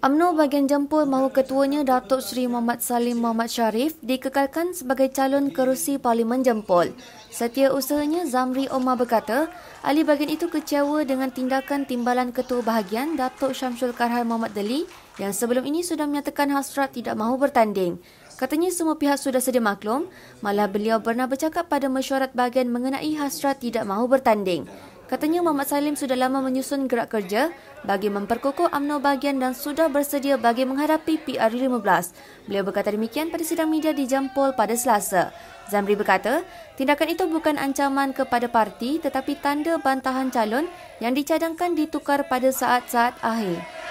UMNO bagian jempol mahu ketuanya Datuk Seri Muhammad Salim Muhammad Sharif dikekalkan sebagai calon kerusi Parlimen Jempol. Setiausahanya Zamri Omar berkata, ahli bagian itu kecewa dengan tindakan timbalan ketua bahagian Datuk Syamsul Karhan Muhammad Deli yang sebelum ini sudah menyatakan hasrat tidak mahu bertanding. Katanya semua pihak sudah sedia maklum, malah beliau pernah bercakap pada mesyuarat bahagian mengenai hasrat tidak mahu bertanding. Katanya Muhammad Salim sudah lama menyusun gerak kerja bagi memperkukuh UMNO bahagian dan sudah bersedia bagi menghadapi PR15. Beliau berkata demikian pada sidang media di Jampol pada Selasa. Zamri berkata, tindakan itu bukan ancaman kepada parti tetapi tanda bantahan calon yang dicadangkan ditukar pada saat-saat akhir.